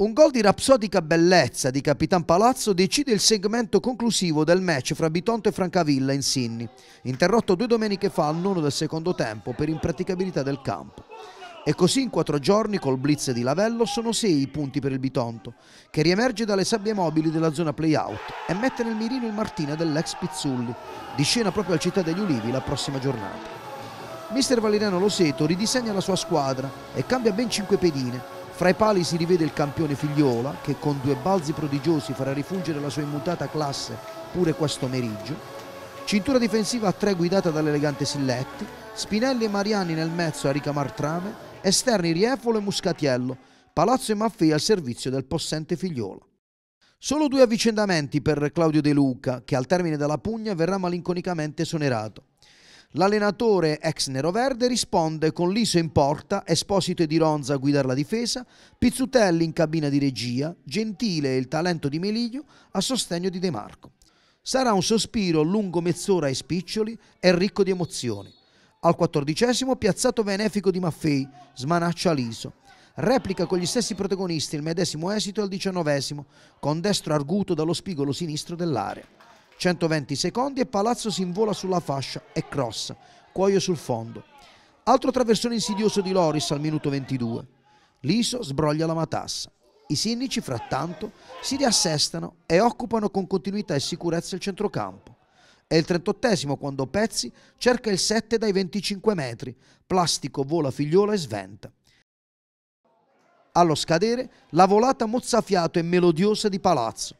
Un gol di rapsodica bellezza di Capitan Palazzo decide il segmento conclusivo del match fra Bitonto e Francavilla in Sinni, interrotto due domeniche fa al nono del secondo tempo per impraticabilità del campo. E così in quattro giorni col blitz di Lavello sono sei i punti per il Bitonto, che riemerge dalle sabbie mobili della zona playout e mette nel mirino il Martina dell'ex Pizzulli, di scena proprio al Città degli Ulivi la prossima giornata. Mister Valeriano Loseto ridisegna la sua squadra e cambia ben cinque pedine, fra i pali si rivede il campione Figliola che con due balzi prodigiosi farà rifugire la sua immutata classe pure questo meriggio. Cintura difensiva a tre guidata dall'elegante Silletti, Spinelli e Mariani nel mezzo a ricamartrame, esterni Riefolo e Muscatiello, Palazzo e Maffei al servizio del possente Figliola. Solo due avvicendamenti per Claudio De Luca, che al termine della pugna verrà malinconicamente esonerato. L'allenatore ex neroverde risponde con Liso in porta, Esposito e Di Ronza a guidare la difesa, Pizzutelli in cabina di regia, Gentile e il talento di Meliglio a sostegno di De Marco. Sarà un sospiro lungo mezz'ora e spiccioli e ricco di emozioni. Al quattordicesimo piazzato benefico di Maffei, smanaccia Liso. Replica con gli stessi protagonisti il medesimo esito al diciannovesimo, con destro arguto dallo spigolo sinistro dell'area. 120 secondi e Palazzo si invola sulla fascia e cross, cuoio sul fondo. Altro traversone insidioso di Loris al minuto 22. Liso sbroglia la matassa. I sinnici, frattanto, si riassestano e occupano con continuità e sicurezza il centrocampo. È il 38 quando Pezzi cerca il 7 dai 25 metri. Plastico vola figliola e sventa. Allo scadere, la volata mozzafiato e melodiosa di Palazzo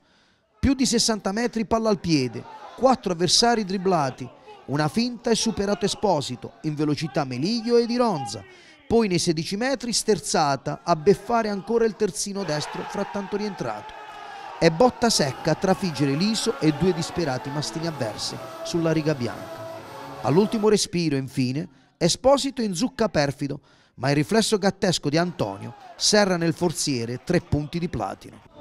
più di 60 metri palla al piede, quattro avversari dribblati, una finta e superato Esposito, in velocità Meliglio e Di Ronza, poi nei 16 metri sterzata a beffare ancora il terzino destro frattanto rientrato. È botta secca a trafiggere Liso e due disperati mastini avversi sulla riga bianca. All'ultimo respiro, infine, Esposito in zucca perfido, ma il riflesso gattesco di Antonio serra nel forziere tre punti di platino.